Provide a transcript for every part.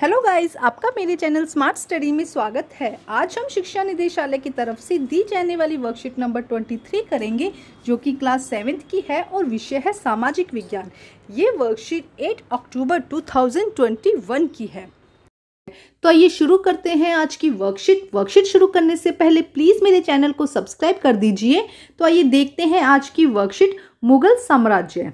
hello guys आपका मेरे channel smart study में स्वागत है आज हम शिक्षा निदेशालय की तरफ से दी जाने वाली वर्कशीट नंबर 23 करेंगे जो कि क्लास सेवेंथ की है और विषय है सामाजिक विज्ञान ये वर्कशीट 8 अक्टूबर 2021 की है तो आइए शुरू करते हैं आज की वर्कशीट वर्कशीट शुरू करने से पहले प्लीज़ मेरे चैनल को सब्सक्राइब कर दीजिए तो आइए देखते हैं आज की वर्कशीट मुगल साम्राज्य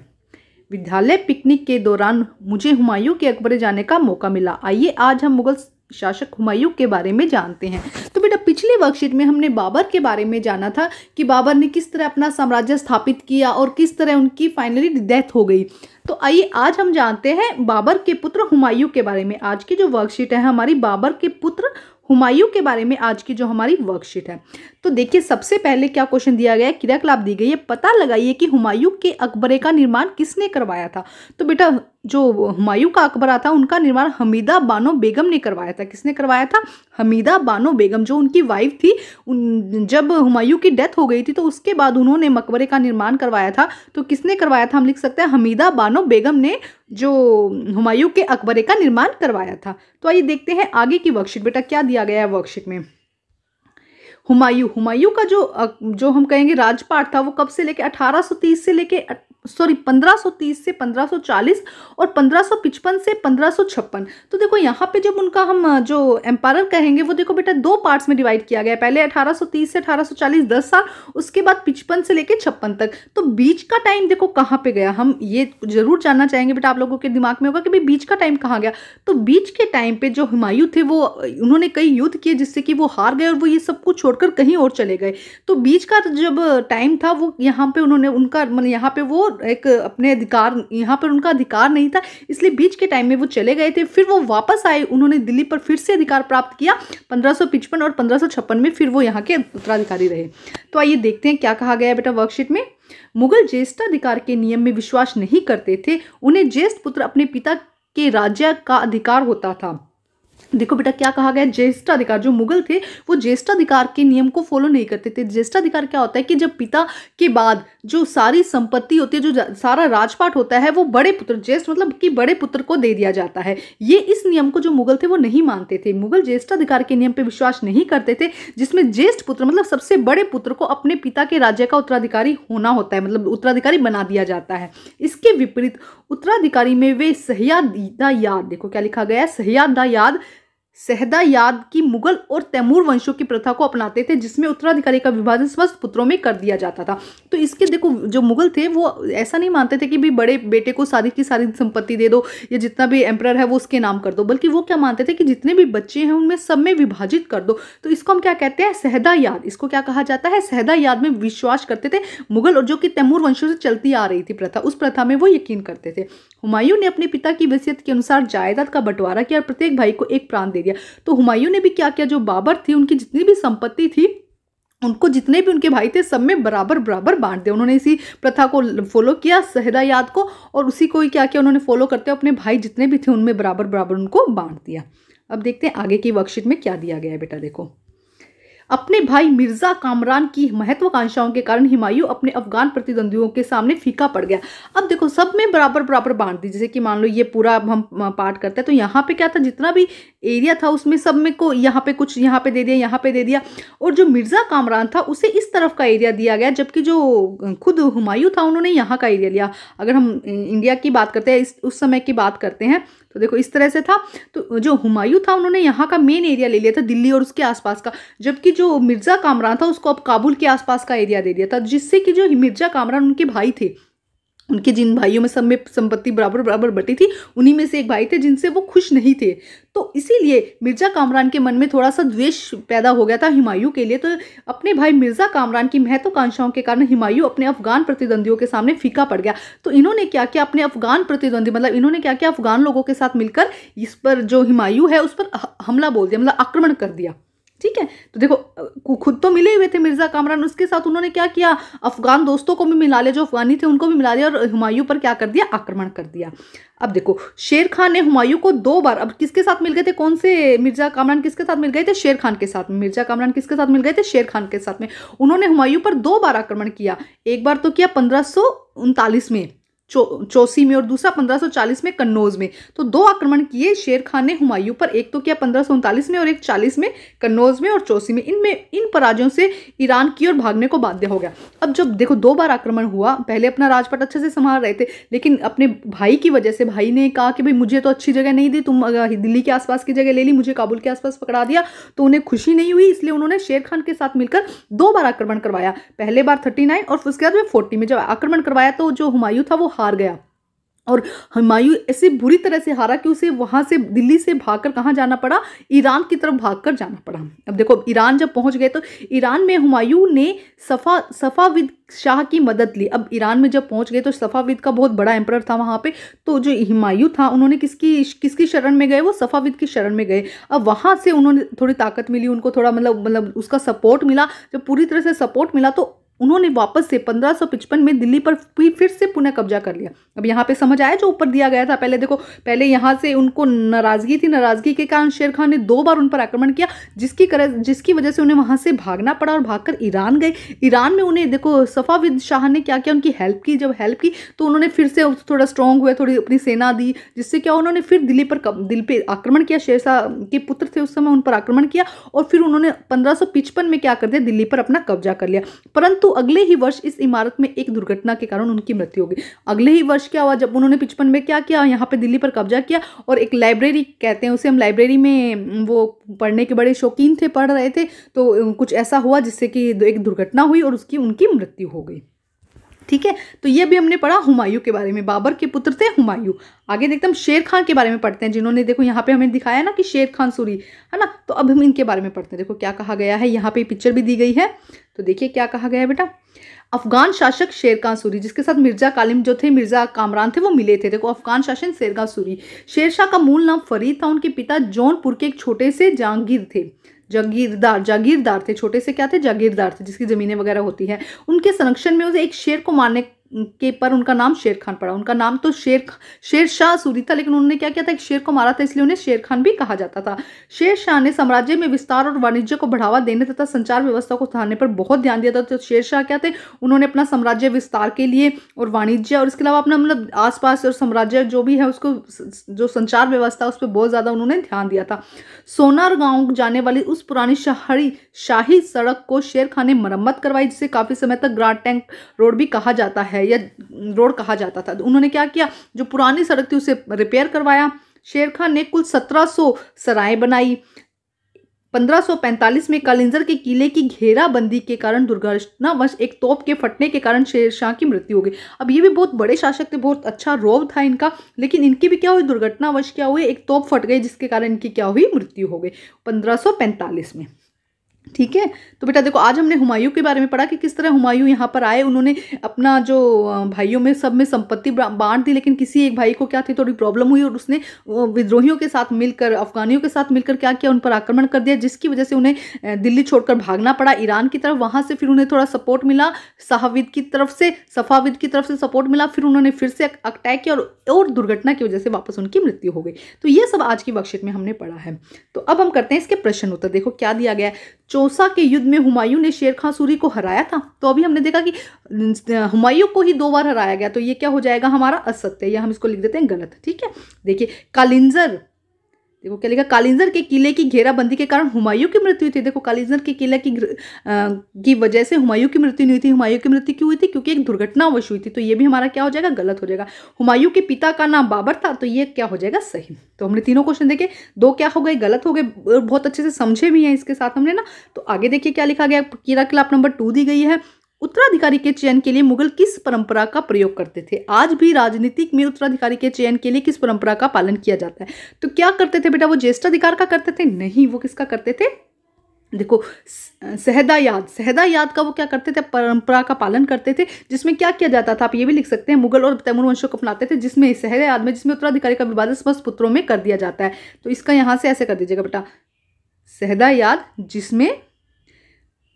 विद्यालय पिकनिक के दौरान मुझे हुमायूं के अकबर जाने का मौका मिला आइए आज हम मुगल शासक हुमायूं के बारे में जानते हैं तो बेटा पिछली वर्कशीट में हमने बाबर के बारे में जाना था कि बाबर ने किस तरह अपना साम्राज्य स्थापित किया और किस तरह उनकी फाइनली डेथ हो गई तो आइए आज हम जानते हैं बाबर के पुत्र हुमायूं के बारे में आज की जो वर्कशीट है हमारी बाबर के पुत्र हुमायूं के बारे में आज की जो हमारी वर्कशीट है तो देखिए सबसे पहले क्या क्वेश्चन दिया गया है क्रियाकलाप दी गई है पता लगाइए कि हुमायूं के अकबरे का निर्माण किसने करवाया था तो बेटा जो हुमायूं का अकबरा था उनका निर्माण हमीदा बानो बेगम ने करवाया था किसने करवाया था हमीदा बानो बेगम जो उनकी वाइफ थी उन जब हुमायूं की डेथ हो गई थी तो उसके बाद उन्होंने मकबरे का निर्माण करवाया था तो किसने करवाया था हम लिख सकते हैं हमीदा बानो बेगम ने जो हुमायूं के अकबरे का निर्माण करवाया था तो आइए देखते हैं आगे की वर्कशीट बेटा क्या दिया गया है वर्कशीट में हुमायूं हुमायूं का जो जो हम कहेंगे राजपाट था वो कब से लेके 1830 से लेके सॉरी 1530 से 1540 और 1555 से 1556 तो देखो यहाँ पे जब उनका हम जो एम्पायर कहेंगे वो देखो बेटा दो पार्ट्स में डिवाइड किया गया पहले 1830 से 1840 10 साल उसके बाद पिचपन से लेके छप्पन तक तो बीच का टाइम देखो कहाँ पे गया हम ये ज़रूर जानना चाहेंगे बेटा आप लोगों के दिमाग में होगा कि भाई बीच का टाइम कहाँ गया तो बीच के टाइम पर जो हिमायू थे वो उन्होंने कई युद्ध किए जिससे कि वो हार गए और वो ये सब कुछ छोड़कर कहीं और चले गए तो बीच का जब टाइम था वो यहाँ पर उन्होंने उनका मतलब यहाँ पर वो एक अपने अधिकार यहाँ पर उनका अधिकार नहीं था इसलिए बीच के टाइम में वो चले गए थे फिर वो वापस आए उन्होंने दिल्ली पर फिर से अधिकार प्राप्त किया पंद्रह और पंद्रह में फिर वो यहाँ के उत्तराधिकारी रहे तो आइए देखते हैं क्या कहा गया बेटा वर्कशीट में मुगल ज्येष्ठ अधिकार के नियम में विश्वास नहीं करते थे उन्हें ज्येष्ठ पुत्र अपने पिता के राज्य का अधिकार होता था देखो बेटा क्या कहा गया ज्येष्ठाधिकार जो मुगल थे वो ज्येष्ठाधिकार के नियम को फॉलो नहीं करते थे ज्येष्ठाधिकार क्या होता है कि जब पिता के बाद जो सारी संपत्ति होती है जो सारा राजपाट होता है वो बड़े पुत्र ज्येष्ठ मतलब कि बड़े पुत्र को दे दिया जाता है ये इस नियम को जो मुगल थे वो नहीं मानते थे मुगल ज्येष्ठाधिकार के नियम पर विश्वास नहीं करते थे जिसमें ज्येष्ठ पुत्र मतलब सबसे बड़े पुत्र को अपने पिता के राज्य का उत्तराधिकारी होना होता है मतलब उत्तराधिकारी बना दिया जाता है इसके विपरीत उत्तराधिकारी में वे सहयाद याद देखो क्या लिखा गया है सहयादा याद सहदायाद की मुगल और तैमूर वंशों की प्रथा को अपनाते थे जिसमें उत्तराधिकारी का विभाजन स्वस्थ पुत्रों में कर दिया जाता था तो इसके देखो जो मुगल थे वो ऐसा नहीं मानते थे कि भी बड़े बेटे को सारी की सारी संपत्ति दे दो या जितना भी एम्प्रर है वो उसके नाम कर दो बल्कि वो क्या मानते थे कि जितने भी बच्चे हैं उनमें सब में विभाजित कर दो तो इसको हम क्या कहते हैं सहदा याद इसको क्या कहा जाता है सहदा याद में विश्वास करते थे मुगल और जो कि तैमूर वंशों से चलती आ रही थी प्रथा उस प्रथा में वो यकीन करते थे हुमायूं ने अपने पिता की वसीयत के अनुसार जायदाद का बंटवारा किया और प्रत्येक भाई को एक प्राण दे दिया तो हुमायूं ने भी क्या किया जो बाबर थी उनकी जितनी भी संपत्ति थी उनको जितने भी उनके भाई थे सब में बराबर बराबर बांट दिया उन्होंने इसी प्रथा को फॉलो किया सहदा याद को और उसी को ही क्या किया उन्होंने फॉलो करते अपने भाई जितने भी थे उनमें बराबर बराबर उनको बांट दिया अब देखते हैं आगे की वर्कशीट में क्या दिया गया है बेटा देखो अपने भाई मिर्जा कामरान की महत्वाकांक्षाओं के कारण हिमायू अपने अफगान प्रतिद्वंदियों के सामने फीका पड़ गया अब देखो सब में बराबर बराबर बांट दी जैसे कि मान लो ये पूरा हम पार्ट करते हैं तो यहाँ पे क्या था जितना भी एरिया था उसमें सब में को यहाँ पे कुछ यहाँ पे दे दिया यहाँ पे दे दिया और जो मिर्जा कामरान था उसे इस तरफ का एरिया दिया गया जबकि जो खुद हुमायूं था उन्होंने यहाँ का एरिया लिया अगर हम इंडिया की बात करते हैं इस उस समय की बात करते हैं तो देखो इस तरह से था तो जो हुमायूं था उन्होंने यहाँ का मेन एरिया ले लिया था दिल्ली और उसके आसपास का जबकि जो मिर्ज़ा कामरान था उसको अब काबुल के आसपास का एरिया दे दिया था जिससे कि जो मिर्ज़ा कामरान उनके भाई थे उनके जिन भाइयों में सब में संपत्ति बराबर बराबर बटी थी उन्हीं में से एक भाई थे जिनसे वो खुश नहीं थे तो इसीलिए मिर्ज़ा कामरान के मन में थोड़ा सा द्वेष पैदा हो गया था हुमायूं के लिए तो अपने भाई मिर्ज़ा कामरान की महत्वाकांक्षाओं के कारण हुमायूं अपने अफगान प्रतिद्वंदियों के सामने फीका पड़ गया तो इन्होंने क्या किया अपने अफगान प्रतिद्वंदी मतलब इन्होंने क्या किया अफगान लोगों के साथ मिलकर इस पर जो हुमायूं है उस पर हमला बोल दिया मतलब आक्रमण कर दिया ठीक है तो देखो खुद तो मिले हुए थे मिर्ज़ा कामरान उसके साथ उन्होंने क्या किया अफगान दोस्तों को भी मिला लिया जो अफगानी थे उनको भी मिला लिया और हुमायूं पर क्या कर दिया आक्रमण कर दिया अब देखो शेर खान ने हुमायूं को दो बार अब किसके साथ मिल गए थे कौन से मिर्ज़ा कामरान किसके साथ मिल गए थे शेर खान के साथ में मिर्ज़ा कामरान किसके साथ मिल गए थे शेर खान के साथ में उन्होंने हुमायूं पर दो बार आक्रमण किया एक बार तो किया पंद्रह में चौसी में और दूसरा 1540 में कन्नौज में तो दो आक्रमण किए शेर खान ने हुमायूं पर एक तो किया पंद्रह में और एक 40 में कन्नौज में और चौसी में इनमें इन पराजयों से ईरान की ओर भागने को बाध्य हो गया अब जब देखो दो बार आक्रमण हुआ पहले अपना राजपट अच्छे से संभाल रहे थे लेकिन अपने भाई की वजह से भाई ने कहा कि भाई मुझे तो अच्छी जगह नहीं दी तुम दिल्ली के आसपास की जगह ले ली मुझे काबुल के आसपास पकड़ा दिया तो उन्हें खुशी नहीं हुई इसलिए उन्होंने शेर खान के साथ मिलकर दो बार आक्रमण करवाया पहले बार थर्टी और उसके बाद में फोर्टी में जब आक्रमण करवाया तो जो हुमायूं था वो हार गया और हुमायूं ऐसे बुरी तरह से हारा कि उसे वहाँ से दिल्ली से भागकर कहाँ जाना पड़ा ईरान की तरफ भागकर जाना पड़ा अब देखो ईरान जब पहुँच गए तो ईरान में हुमायूं ने सफ़ा सफ़ाविद शाह की मदद ली अब ईरान में जब पहुंच गए तो सफ़ाविद का बहुत बड़ा एम्पर था वहाँ पे तो जो हुमायूं था उन्होंने किसकी किसकी शरण में गए वो सफ़ाविद की शरण में गए अब वहाँ से उन्होंने थोड़ी ताकत मिली उनको थोड़ा मतलब मतलब उसका सपोर्ट मिला जब पूरी तरह से सपोर्ट मिला तो उन्होंने वापस से 1555 में दिल्ली पर फिर से पुनः कब्जा कर लिया अब यहाँ पे समझ आया जो ऊपर दिया गया था पहले देखो पहले यहाँ से उनको नाराजगी थी नाराजगी के कारण शेर खान ने दो बार उन पर आक्रमण किया जिसकी कर, जिसकी वजह से उन्हें वहाँ से भागना पड़ा और भागकर ईरान गए ईरान में उन्हें देखो सफ़ाविद शाह ने क्या किया उनकी हेल्प की जब हेल्प की तो उन्होंने फिर से थोड़ा स्ट्रॉन्ग हुए थोड़ी अपनी सेना दी जिससे क्या उन्होंने फिर दिल्ली पर दिल पर आक्रमण किया शेर शाह के पुत्र थे उस समय उन पर आक्रमण किया और फिर उन्होंने पंद्रह में क्या कर दिया दिल्ली पर अपना कब्जा कर लिया परंतु परंतु तो अगले ही वर्ष इस इमारत में एक दुर्घटना के कारण उनकी मृत्यु हो गई अगले ही वर्ष क्या हुआ जब उन्होंने पिचपन में क्या किया यहाँ पर दिल्ली पर कब्जा किया और एक लाइब्रेरी कहते हैं उसे हम लाइब्रेरी में वो पढ़ने के बड़े शौकीन थे पढ़ रहे थे तो कुछ ऐसा हुआ जिससे कि एक दुर्घटना हुई और उसकी उनकी मृत्यु हो गई ठीक है तो ये भी हमने पढ़ा हुमायूं के बारे में बाबर के पुत्र थे हुमायूं आगे देखते हम शेर खान के बारे में पढ़ते हैं जिन्होंने देखो यहाँ पे हमें दिखाया ना कि शेर खान सूरी है ना तो अब हम इनके बारे में पढ़ते हैं देखो क्या कहा गया है यहाँ पे पिक्चर भी दी गई है तो देखिए क्या कहा गया है बेटा अफगान शासक शेर खान सूरी जिसके साथ मिर्जा कालिम जो थे मिर्जा कामरान थे वो मिले थे देखो अफगान शासन शेर खान सूरी शेर शाह का मूल नाम फरीद था उनके पिता जौनपुर के एक छोटे से जहांगीर थे जागीरदार जागीरदार थे छोटे से क्या थे जागीरदार थे जिसकी ज़मीनें वगैरह होती है उनके संरक्षण में उसे एक शेर को मारने के पर उनका नाम शेर खान पड़ा उनका नाम तो शेर शेर शाह सूरी था लेकिन उन्होंने क्या किया था एक शेर को मारा था इसलिए उन्हें शेर खान भी कहा जाता था शेर शाह ने साम्राज्य में विस्तार और वाणिज्य को बढ़ावा देने तथा संचार व्यवस्था को सुधारने पर बहुत ध्यान दिया था तो शेर शाह क्या थे उन्होंने अपना साम्राज्य विस्तार के लिए और वाणिज्य और इसके अलावा अपना मतलब आसपास और साम्राज्य जो भी है उसको जो संचार व्यवस्था उस पर बहुत ज़्यादा उन्होंने ध्यान दिया था सोनार गाँव जाने वाली उस पुरानी शहरी शाही सड़क को शेर खान ने मरम्मत करवाई जिसे काफ़ी समय तक ग्रांड टैंक रोड भी कहा जाता है या रोड कहा जाता था तो उन्होंने क्या किया जो पुरानी सड़क थी उसे रिपेयर करवाया शेर खान ने कुल सत्रह सौ सराय बनाई 1545 में कालिंजर के किले की घेराबंदी के कारण दुर्घटनावश एक तोप के फटने के कारण शेर शाह की मृत्यु हो गई अब ये भी बहुत बड़े शासक थे बहुत अच्छा रोब था इनका लेकिन इनकी भी क्या हुई दुर्घटनावश क्या हुई एक तोप फट गई जिसके कारण इनकी क्या हुई मृत्यु हो गई 1545 में ठीक है तो बेटा देखो आज हमने हुमायूं के बारे में पढ़ा कि किस तरह हुमायूं यहाँ पर आए उन्होंने अपना जो भाइयों में सब में संपत्ति बांट दी लेकिन किसी एक भाई को क्या थी थोड़ी प्रॉब्लम हुई और उसने विद्रोहियों के साथ मिलकर अफगानियों के साथ मिलकर क्या किया उन पर आक्रमण कर दिया जिसकी वजह से उन्हें दिल्ली छोड़कर भागना पड़ा ईरान की तरफ वहाँ से फिर उन्हें थोड़ा सपोर्ट मिला साहविद की तरफ से सफाविद की तरफ से सपोर्ट मिला फिर उन्होंने फिर से अटैक किया और दुर्घटना की वजह से वापस उनकी मृत्यु हो गई तो ये सब आज की वर्कशीट में हमने पढ़ा है तो अब हम करते हैं इसके प्रश्न उत्तर देखो क्या दिया गया है चौसा के युद्ध में हुमायूं ने शेर खां सूरी को हराया था तो अभी हमने देखा कि हुमायूं को ही दो बार हराया गया तो ये क्या हो जाएगा हमारा असत्य या हम इसको लिख देते हैं गलत ठीक है देखिए कालिंजर देखो क्या लिखा कालिंजर के किले की घेराबंदी के कारण हुमायूं की मृत्यु थी देखो कालिंजर के किले की आ, की वजह से हुमायूं की मृत्यु नहीं हुई थी हुमायूं की मृत्यु क्यों हुई थी क्योंकि एक दुर्घटनावश हुई थी तो ये भी हमारा क्या हो जाएगा गलत हो जाएगा हुमायूं के पिता का नाम बाबर था तो ये क्या हो जाएगा सही तो हमने तीनों क्वेश्चन देखे दो क्या हो गए गलत हो गए बहुत अच्छे से समझे भी हैं इसके साथ हमने ना तो आगे देखिए क्या लिखा गया किला क्लाप नंबर टू दी गई है उत्तराधिकारी के चयन के लिए मुगल किस परंपरा का प्रयोग करते थे आज भी राजनीतिक में उत्तराधिकारी के चयन के लिए किस परंपरा का पालन किया जाता है तो क्या करते थे बेटा वो ज्येष्ठ अधिकार का करते थे नहीं वो किसका करते थे देखो सहदा याद सहदा याद का वो क्या करते थे परंपरा का पालन करते थे जिसमें क्या किया जाता था आप ये भी लिख सकते हैं मुगल और तैमूर वंशों को अपनाते थे जिसमें सहदा याद में जिसमें उत्तराधिकारी का विवाद स्पष्ट पुत्रों में कर दिया जाता है तो इसका यहाँ से ऐसे कर दीजिएगा बेटा सहदा याद जिसमें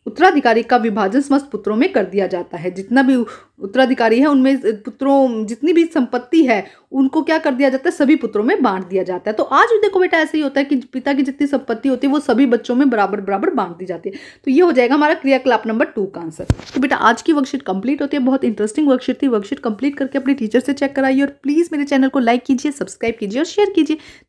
उत्तराधिकारी का विभाजन समस्त पुत्रों में कर दिया जाता है जितना भी उत्तराधिकारी है उनमें पुत्रों जितनी भी संपत्ति है उनको क्या कर दिया जाता है सभी पुत्रों में बांट दिया जाता है तो आज भी देखो बेटा ऐसे ही होता है कि पिता की जितनी संपत्ति होती है वो सभी बच्चों में बराबर बराबर बांट दी जाती है तो ये हो जाएगा हमारा क्रियाकलाप नंबर टू का आंसर तो बेटा आज की वर्कशीट कंप्लीट होती है बहुत इंटरेस्टिंग वर्कशीट थी वर्कशीट कंप्लीट करके अपने टीचर से चेक कराइए और प्लीज़ मेरे चैनल को लाइक कीजिए सब्सक्राइब कीजिए और शेयर कीजिए